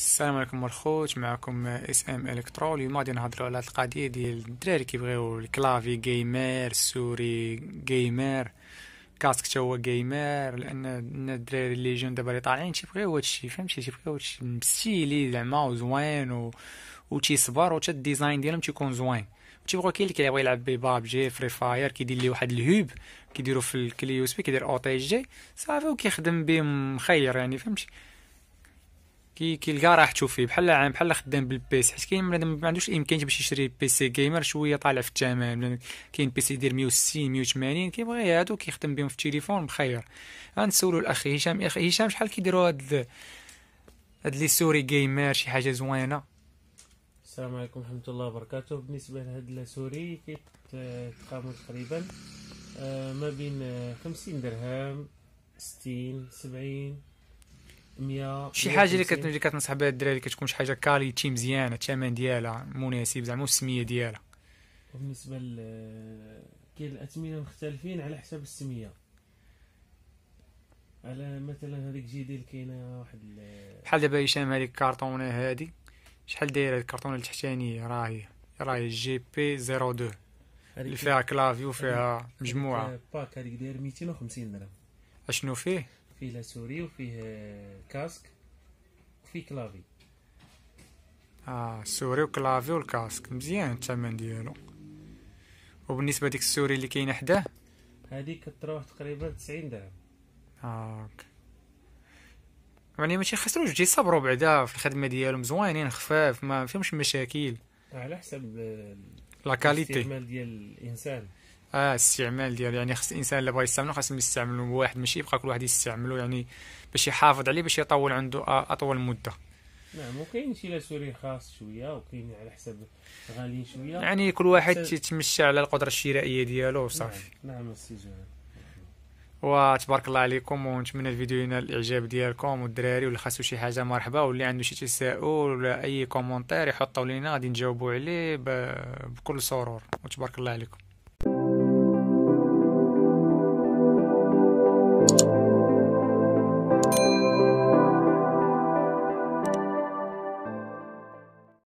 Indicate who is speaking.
Speaker 1: السلام عليكم الخوت معكم اس ام الكترو اليوم غادي نهضروا على القضيه ديال الدراري كيبغيو الكلافي جيمر سوري جيمر كاسك تا هو جيمر لان الدراري اللي جون دابا اللي طالعين تيبغيو هادشي فهمتي تيبغيو هادشي مستيلي زعما وزوين و و وتا الديزاين ديالهم تيكون زوين تيبغيو كاين اللي كيبغي يلعب ببابجي فري فاير كيدير ليه واحد الهوب كيديرو في الكليو كيدير او تي جي صافي وكيخدم به مخير يعني فهمتي كي كي لقى راح تشوف فيه بحال عام بحال خدام بالبيس حيت كاين بنادم ما عندوش الامكانيه باش يشري بيسي جيمر شويه طالع في الثمن كاين بيسي يدير 160 180 كيبغي هادو كيخدم بهم في التليفون بخير غنسولو الاخ هشام اخ هشام شحال كيديروا هاد هاد لي سوري جيمر شي حاجه زوينه
Speaker 2: السلام عليكم ورحمه الله وبركاته بالنسبه لهاد لا سوري كيتقاموا تقريبا آه، ما بين 50 درهم 60 70 100 شي حاجه اللي
Speaker 1: اللي كتنصح بها الدراري كتكون شي حاجه كاليتي مزيانه الثمن ديالها مناسب زعما السميه ديالها
Speaker 2: وبالنسبه ل كاين الاثمنه مختلفين على حسب السميه على مثلا هذيك جي ديال كاينه واحد
Speaker 1: بحال دابا هشام هذيك الكارطونه هادي شحال دايره الكارطونه التحتانيه راهي راهي جي بي 02 اللي فيها كلافي وفيها مجموعه
Speaker 2: باك هذيك داير 250
Speaker 1: درهم اشنو فيه فيه لاسوري وفيه كاسك وفيه كلافي اه سوري وكلافي والكاسك مزيان الثمن ديالو وبالنسبه ديك السوري اللي كاينه حداه
Speaker 2: هذيك كتروح تقريبا 90 درهم
Speaker 1: هاك آه، يعني ماشي خسروا جوج يصبروا بعدا في الخدمه ديالهم زوينين خفاف ما فيهمش مشاكل على حسب لا كاليتي
Speaker 2: ديال الانسان
Speaker 1: اه الاستعمال ديالو يعني خص الانسان اللي بغى يستعملو خاصهم يستعملو واحد ماشي يبقى كل واحد يستعملو يعني باش يحافظ عليه باش يطول عنده آه، اطول مده
Speaker 2: نعم وكاين شي لاسوري خاص شويه وكاين على حسب غاليين شويه يعني كل واحد
Speaker 1: تيتمشى على القدره الشرائيه ديالو وصافي نعم, نعم السي وتبارك الله عليكم ونتمنى الفيديو ينال الاعجاب ديالكم والدراري واللي خاصو شي حاجه مرحبا واللي عنده شي تساؤل ولا اي كومونتير يحطوا لينا غادي نجاوبوا عليه بكل سرور وتبارك الله عليكم